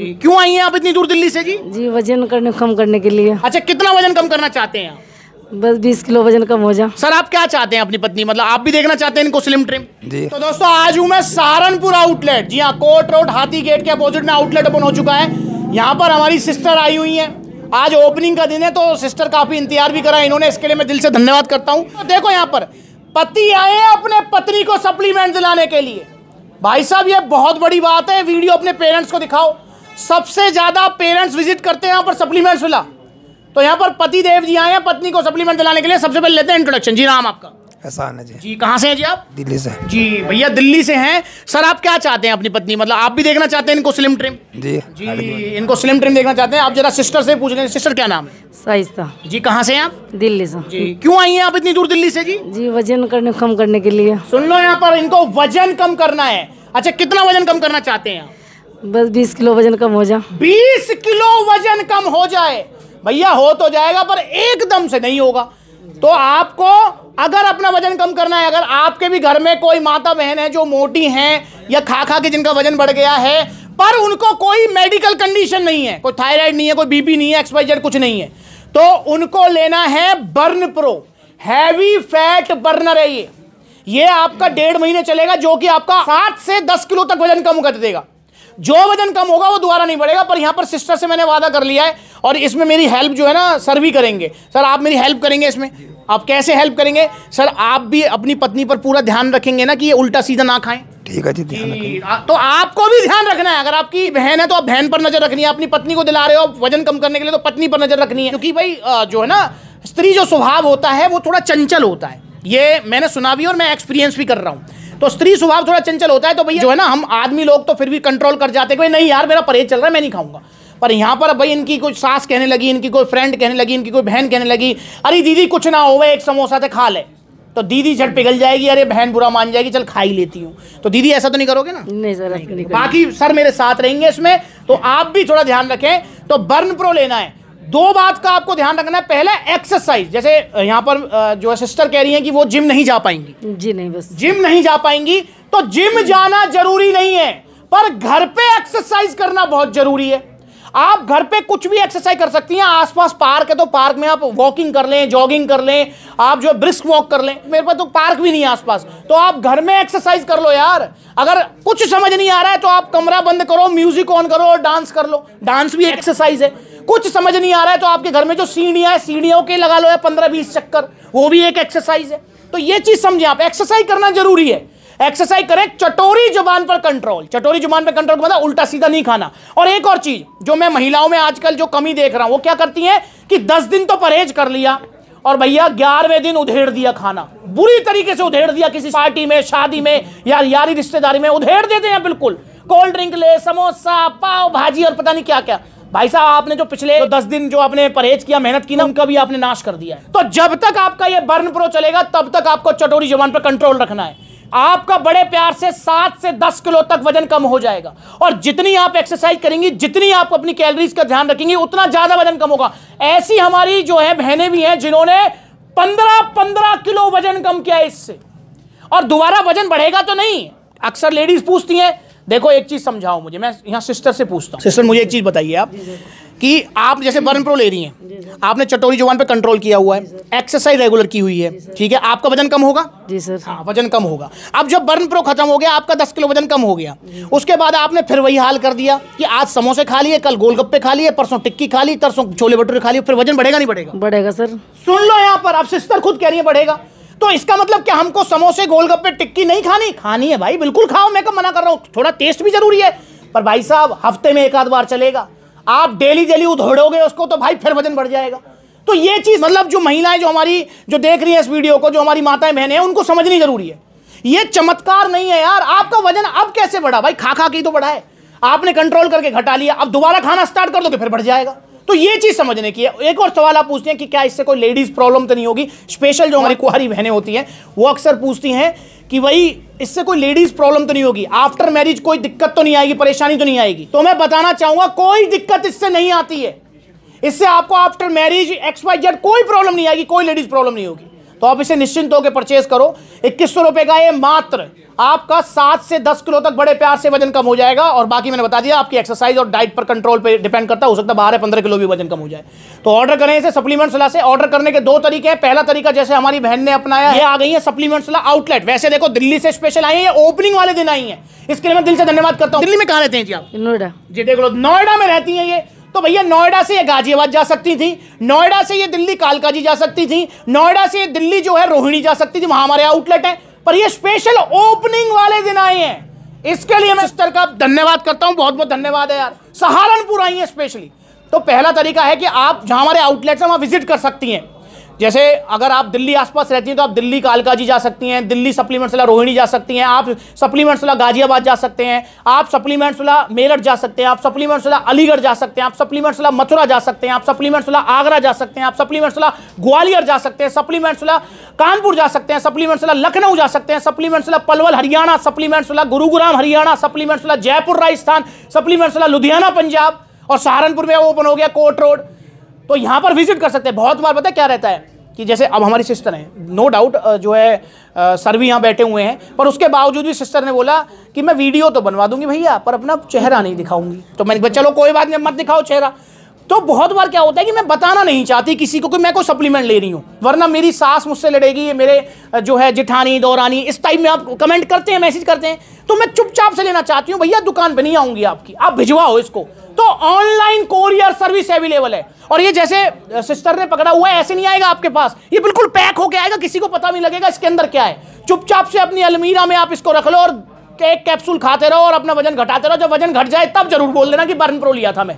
क्यों आई हैं आप इतनी दूर दिल्ली से जी जी वजन करने कम करने के लिए अच्छा कितना वजन कम करना चाहते हैं बस बीस किलो वजन कम हो जाए सर आप क्या चाहते हैं अपनी पत्नी मतलब आप भी देखना चाहते हैं इनको स्लिम ट्रिम जी तो दोस्तों आज हूँ मैं सहारनपुर आउटलेट जी हाँ कोट रोड हाथी गेट के अपोजिट में आउटलेट ओपन हो चुका है यहाँ पर हमारी सिस्टर आई हुई है आज ओपनिंग का दिन है तो सिस्टर काफी इंतजार भी करा इन्होंने इसके लिए मैं दिल से धन्यवाद करता हूँ तो देखो यहाँ पर पति आए अपने पत्नी को सप्लीमेंट दिलाने के लिए भाई साहब ये बहुत बड़ी बात है वीडियो अपने पेरेंट्स को दिखाओ सबसे ज़्यादा पेरेंट्स विजिट करते हैं पर सप्लीमेंट्स फिला तो यहाँ पर पति देव जी आए हैं पत्नी को सप्लीमेंट दिलाने के लिए सबसे पहले लेते हैं इंट्रोडक्शन जी नाम आपका एहसान है जी जी कहाँ से हैं जी आप दिल्ली से जी भैया दिल्ली से हैं सर आप क्या चाहते हैं अपनी पत्नी मतलब आप भी देखना चाहते हैं इनको स्लिम ट्रिम जी जी इनको स्लिम ट्रिम देखना चाहते हैं आप जरा सिस्टर से पूछ लें सिस्टर क्या नाम है जी कहाँ से हैं आप दिल्ली से जी क्यों आई हैं आप इतनी दूर दिल्ली से जी जी वजन करने कम करने के लिए सुन लो यहाँ पर इनको वजन कम करना है अच्छा कितना वजन कम करना चाहते हैं आप बस बीस किलो वजन कम हो जाए बीस किलो वजन कम हो जाए भैया हो तो जाएगा पर एकदम से नहीं होगा तो आपको अगर अपना वजन कम करना है अगर आपके भी घर में कोई माता बहन है जो मोटी हैं या खा खा के जिनका वजन बढ़ गया है पर उनको कोई मेडिकल कंडीशन नहीं है कोई थायराइड नहीं है कोई बीपी नहीं है एक्सपाइजर कुछ नहीं है तो उनको लेना है burn pro heavy fat burner है ये ये आपका डेढ़ महीने चलेगा जो कि आपका सात से दस किलो तक वजन कम कर देगा जो वजन कम होगा वो दोबारा नहीं बढ़ेगा पर यहाँ पर सिस्टर से मैंने वादा कर लिया है और इसमें मेरी हेल्प जो है ना सर भी करेंगे सर आप मेरी हेल्प करेंगे इसमें आप कैसे हेल्प करेंगे सर आप भी अपनी पत्नी पर पूरा ध्यान रखेंगे ना कि ये उल्टा सीधा ना खाएं ठीक है जी ध्यान तो आपको भी ध्यान रखना है अगर आपकी बहन है तो आप बहन पर नजर रखनी है अपनी पत्नी को दिला रहे हो वजन कम करने के लिए तो पत्नी पर नजर रखनी है क्योंकि भाई जो है ना स्त्री जो स्वभाव होता है वो थोड़ा चंचल होता है ये मैंने सुना भी और मैं एक्सपीरियंस भी कर रहा हूँ तो स्त्री स्वभाव थोड़ा चंचल होता है तो भैया जो है ना हम आदमी लोग तो फिर भी कंट्रोल कर जाते भाई नहीं यार मेरा परहेज चल रहा है मैं नहीं खाऊंगा पर यहाँ पर भाई इनकी कोई सास कहने लगी इनकी कोई फ्रेंड कहने लगी इनकी कोई बहन कहने लगी अरे दीदी कुछ ना हो एक समोसा से तो खा ले तो दीदी झट पिघल जाएगी अरे बहन बुरा मान जाएगी चल खा ही लेती हूँ तो दीदी ऐसा तो नहीं करोगे ना नहीं सर नहीं बाकी सर मेरे साथ रहेंगे इसमें तो आप भी थोड़ा ध्यान रखें तो बर्न प्रो लेना है दो बात का आपको ध्यान रखना है पहला एक्सरसाइज जैसे यहाँ पर जो सिस्टर कह रही है कि वो जिम नहीं जा पाएंगी जी नहीं बस जिम नहीं जा पाएंगी तो जिम जाना जरूरी नहीं है पर घर पे एक्सरसाइज करना बहुत जरूरी है आप घर पे कुछ भी एक्सरसाइज कर सकती हैं आसपास पार्क है तो पार्क में आप वॉकिंग कर लें जॉगिंग कर लें आप जो ब्रिस्क वॉक कर लें मेरे पास तो पार्क भी नहीं है आसपास तो आप घर में एक्सरसाइज कर लो यार अगर कुछ समझ नहीं आ रहा है तो आप कमरा बंद करो म्यूजिक ऑन करो और डांस कर लो डांस भी एक्सरसाइज है कुछ समझ नहीं आ रहा है तो आपके घर में जो सीढ़ियाँ है सीढ़ियों के लगा लो या पंद्रह बीस चक्कर वो भी एक एक्सरसाइज है तो ये चीज़ समझे आप एक्सरसाइज करना जरूरी है एक्सरसाइज करें चटोरी जुबान पर कंट्रोल चटोरी जुबान पर कंट्रोल मतलब उल्टा सीधा नहीं खाना और एक और चीज जो मैं महिलाओं में आजकल जो कमी देख रहा हूं वो क्या करती हैं कि दस दिन तो परहेज कर लिया और भैया ग्यारहवें दिन उधेड़ दिया खाना बुरी तरीके से उधेड़ दिया किसी पार्टी में शादी में या यारी रिश्तेदारी में उधेड़ देते हैं बिल्कुल कोल्ड ड्रिंक ले समोसा पाव भाजी और पता नहीं क्या क्या भाई साहब आपने जो पिछले तो दस दिन जो आपने परहेज किया मेहनत की ना उनका भी आपने नाश कर दिया है तो जब तक आपका ये बर्न प्रो चलेगा तब तक आपको चटोरी जबान पर कंट्रोल रखना है आपका बड़े प्यार से सात से दस किलो तक वजन कम हो जाएगा और जितनी आप एक्सरसाइज करेंगी जितनी आप अपनी कैलोरीज का ध्यान रखेंगी उतना ज्यादा वजन कम होगा ऐसी हमारी जो है बहनें भी हैं जिन्होंने पंद्रह पंद्रह किलो वजन कम किया इससे और दोबारा वजन बढ़ेगा तो नहीं अक्सर लेडीज पूछती हैं देखो एक चीज समझाओ मुझे मैं यहाँ सिस्टर से पूछता हूँ सिस्टर मुझे एक चीज बताइए आप कि आप जैसे बर्न प्रो ले रही हैं आपने चटोरी जवान पे कंट्रोल किया हुआ है एक्सरसाइज रेगुलर की हुई है ठीक है आपका वजन कम होगा जी सर हाँ वजन कम होगा अब जब बर्न प्रो खत्म हो गया आपका दस किलो वजन कम हो गया उसके बाद आपने फिर वही हाल कर दिया कि आज समोसे खा लिए कल गोलगप्पे खा लिए परसों टिक्की खा ली तरसों छोले भटूरे खा लिए फिर वजन बढ़ेगा नहीं बढ़ेगा बढ़ेगा सर सुन लो यहाँ पर आप सिस्टर खुद कह रही है बढ़ेगा तो इसका मतलब क्या हमको समोसे गोलगप्पे टिक्की नहीं खानी खानी है भाई बिल्कुल खाओ मैं कब तो मना कर रहा हूँ थोड़ा टेस्ट भी जरूरी है पर भाई साहब हफ्ते में एक आध बार चलेगा आप डेली डेली उधोड़ोगे उसको तो भाई फिर वजन बढ़ जाएगा तो ये चीज़ मतलब जो महिलाएं जो हमारी जो देख रही हैं इस वीडियो को जो हमारी माताएं बहनें हैं उनको समझनी जरूरी है ये चमत्कार नहीं है यार आपका वजन अब कैसे बढ़ा भाई खा खा के तो बढ़ा है आपने कंट्रोल करके घटा लिया अब दोबारा खाना स्टार्ट कर दो तो फिर बढ़ जाएगा तो ये चीज समझने की है एक और सवाल आप पूछते हैं कि क्या इससे कोई लेडीज प्रॉब्लम तो नहीं होगी स्पेशल जो हमारी कुहारी बहनें होती हैं वो अक्सर पूछती हैं कि भाई इससे कोई लेडीज प्रॉब्लम तो नहीं होगी आफ्टर मैरिज कोई दिक्कत तो नहीं आएगी परेशानी तो नहीं आएगी तो मैं बताना चाहूंगा कोई दिक्कत इससे नहीं आती है इससे आपको आफ्टर मैरिज एक्स जेड कोई प्रॉब्लम नहीं आएगी कोई लेडीज प्रॉब्लम नहीं होगी तो आप इसे निश्चिंत होकर परचेज करो इक्कीस सौ रुपए का ये मात्र आपका सात से दस किलो तक बड़े प्यार से वजन कम हो जाएगा और बाकी मैंने बता दिया आपकी एक्सरसाइज और डाइट पर कंट्रोल पर डिपेंड करता हो सकता है बारह पंद्रह किलो भी वजन कम हो जाए तो ऑर्डर करें इसे सप्लीमेंट सलाह से ऑर्डर करने के दो तरीके हैं पहला तरीका जैसे हमारी बहन ने अपनाया ये आ गई है सप्लीमेंट सलाह आउटलेट वैसे देखो दिल्ली से स्पेशल आई है ओपनिंग वाले दिन आई है इसके लिए मैं दिल से धन्यवाद करता हूँ दिल्ली में कहा रहते हैं जी आप नोएडा जी देख लो नोएडा में रहती है ये तो भैया नोएडा से ये गाजियाबाद जा सकती थी नोएडा से ये दिल्ली कालकाजी जा सकती थी नोएडा से ये दिल्ली जो है रोहिणी जा सकती थी वहां हमारे आउटलेट है पर ये स्पेशल ओपनिंग वाले दिन आए हैं इसके लिए मैं सिस्टर का धन्यवाद करता हूं बहुत बहुत धन्यवाद है यार सहारनपुर आई है स्पेशली तो पहला तरीका है कि आप जहां हमारे आउटलेट्स हैं वहां विजिट कर सकती हैं जैसे अगर आप दिल्ली आसपास रहती हैं तो आप दिल्ली कालकाजी जा सकती हैं दिल्ली सप्लीमेंट्स वाला रोहिणी जा सकती हैं आप सप्लीमेंट्स वाला गाजियाबाद जा सकते हैं आप सप्लीमेंट्स वाला मेरठ जा सकते हैं आप सप्लीमेंट्स वाला अलीगढ़ जा सकते हैं आप सप्लीमेंट्स वाला मथुरा जा सकते हैं आप सप्लीमेंट्स वाला आगरा जा सकते हैं आप सप्लीमेंट्स वाला ग्वालियर जा सकते हैं सप्लीमेंट्स वाला कानपुर जा सकते हैं सप्लीमेंट्स वाला लखनऊ जा सकते हैं सप्लीमेंट्स वाला पलवल हरियाणा सप्लीमेंट्स वाला गुरुग्राम हरियाणा सप्लीमेंट्स वाला जयपुर राजस्थान सप्लीमेंट्स वाला लुधियाना पंजाब और सहारनपुर में ओपन हो गया कोर्ट रोड तो यहाँ पर विजिट कर सकते हैं बहुत बार पता क्या रहता है कि जैसे अब हमारी सिस्टर हैं नो डाउट जो है सर भी यहाँ बैठे हुए हैं पर उसके बावजूद भी सिस्टर ने बोला कि मैं वीडियो तो बनवा दूंगी भैया पर अपना चेहरा नहीं दिखाऊंगी तो मैंने चलो कोई बात नहीं मत दिखाओ चेहरा तो बहुत बार क्या होता है कि मैं बताना नहीं चाहती किसी को कि मैं कोई सप्लीमेंट ले रही हूँ वरना मेरी सास मुझसे लड़ेगी मेरे जो है जिठानी दौरानी इस टाइप में आप कमेंट करते हैं मैसेज करते हैं तो मैं चुपचाप से लेना चाहती हूँ भैया दुकान पर नहीं आऊँगी आपकी आप भिजवाओ इसको तो ऑनलाइन कोरियर सर्विस अवेलेबल है और ये जैसे सिस्टर ने पकड़ा हुआ है ऐसे नहीं आएगा आपके पास ये बिल्कुल पैक होके आएगा किसी को पता नहीं लगेगा इसके अंदर क्या है चुपचाप से अपनी अलमीरा में आप इसको रख लो और एक कैप्सूल खाते रहो और अपना वजन घटाते रहो जब वजन घट जाए तब जरूर बोल देना कि बर्न प्रो लिया था मैं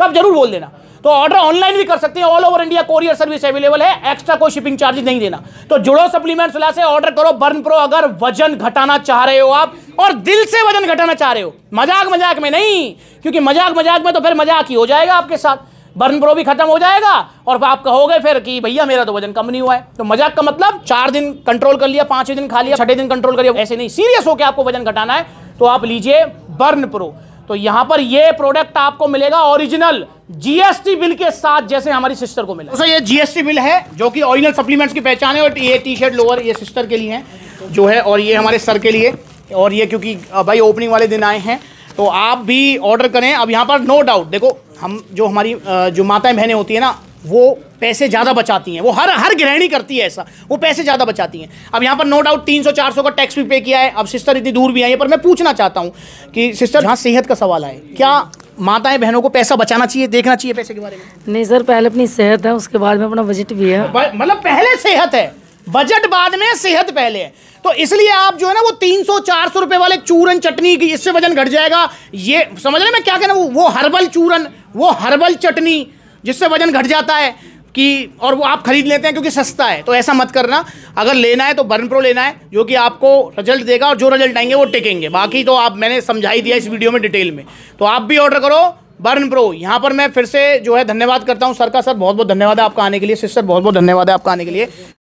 तब जरूर बोल देना तो ऑर्डर ऑनलाइन भी कर सकते हैं all over India courier service available है एक्स्ट्रा कोई शिपिंग चार्जेस नहीं देना तो जुड़ो सप्लीमेंट सलाह से ऑर्डर करो बर्न प्रो अगर वजन घटाना चाह रहे हो आप और दिल से वजन घटाना चाह रहे हो मजाक मजाक में नहीं क्योंकि मजाक मजाक में तो फिर मजाक ही हो जाएगा आपके साथ बर्न प्रो भी खत्म हो जाएगा और आप कहोगे फिर कि भैया मेरा तो वजन कम नहीं हुआ है तो मजाक का मतलब चार दिन कंट्रोल कर लिया पांचवें दिन खा लिया छठे दिन कंट्रोल कर लिया ऐसे नहीं सीरियस होकर आपको वजन घटाना है तो आप लीजिए बर्न प्रो तो यहां पर ये प्रोडक्ट आपको मिलेगा ओरिजिनल जीएसटी बिल के साथ जैसे हमारी सिस्टर को मिला तो ये जीएसटी बिल है जो कि ओरिजिनल सप्लीमेंट्स की पहचान है और ये टी शर्ट लोअर ये सिस्टर के लिए है जो है और ये हमारे सर के लिए और ये क्योंकि भाई ओपनिंग वाले दिन आए हैं तो आप भी ऑर्डर करें अब यहाँ पर नो डाउट देखो हम जो हमारी जो माताएं बहनें होती है ना वो पैसे ज़्यादा बचाती हैं वो हर हर गृहिणी करती है ऐसा वो पैसे ज़्यादा बचाती हैं अब यहाँ पर नो डाउट तीन सौ चार सौ का टैक्स भी पे किया है अब सिस्टर इतनी दूर भी आई है पर मैं पूछना चाहता हूँ कि सिस्टर हाँ सेहत का सवाल आए क्या माताएं बहनों को पैसा बचाना चाहिए देखना चाहिए पैसे के बारे में नहीं सर पहले अपनी सेहत है उसके बाद में अपना बजट भी है मतलब पहले सेहत है बजट बाद में सेहत पहले है तो इसलिए आप जो है ना वो तीन सौ चार सौ रुपए वाले चूरन चटनी की इससे वजन घट जाएगा ये समझ रहे मैं क्या कहना वो हर्बल चूरन वो हर्बल चटनी जिससे वजन घट जाता है कि और वो आप खरीद लेते हैं क्योंकि सस्ता है तो ऐसा मत करना अगर लेना है तो बर्न प्रो लेना है जो कि आपको रिजल्ट देगा और जो रिजल्ट आएंगे वो टिकेंगे बाकी तो आप मैंने समझा ही दिया इस वीडियो में डिटेल में तो आप भी ऑर्डर करो बर्न प्रो यहाँ पर मैं फिर से जो है धन्यवाद करता हूँ सर का सर बहुत बहुत धन्यवाद है आपका आने के लिए सिस्टर बहुत बहुत धन्यवाद है आपका आने के लिए